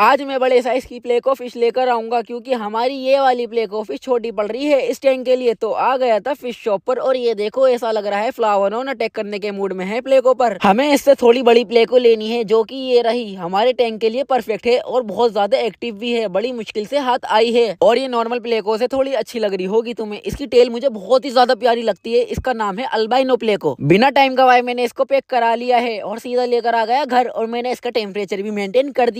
आज मैं बड़े साइज की प्ले को फिश लेकर आऊंगा क्योंकि हमारी ये वाली प्ले को फिश छोटी पड़ रही है इस टैंक के लिए तो आ गया था फिश शॉप पर और ये देखो ऐसा लग रहा है फ्लावर ऑन अटैक करने के मूड में है प्ले को पर हमें इससे थोड़ी बड़ी प्ले को लेनी है जो की ये रही हमारे टैंक के लिए परफेक्ट है और बहुत ज्यादा एक्टिव भी है बड़ी मुश्किल से हाथ आई है और ये नॉर्मल प्ले को से थोड़ी अच्छी लग रही होगी तुम्हें इसकी टेल मुझे बहुत ही ज्यादा प्यारी लगती है इसका नाम है अल्बाइनो प्ले को बिना टाइम गवाए मैंने इसको पैक करा लिया है और सीधा लेकर आ गया घर और मैंने इसका टेम्परेचर भी मेंटेन कर दिया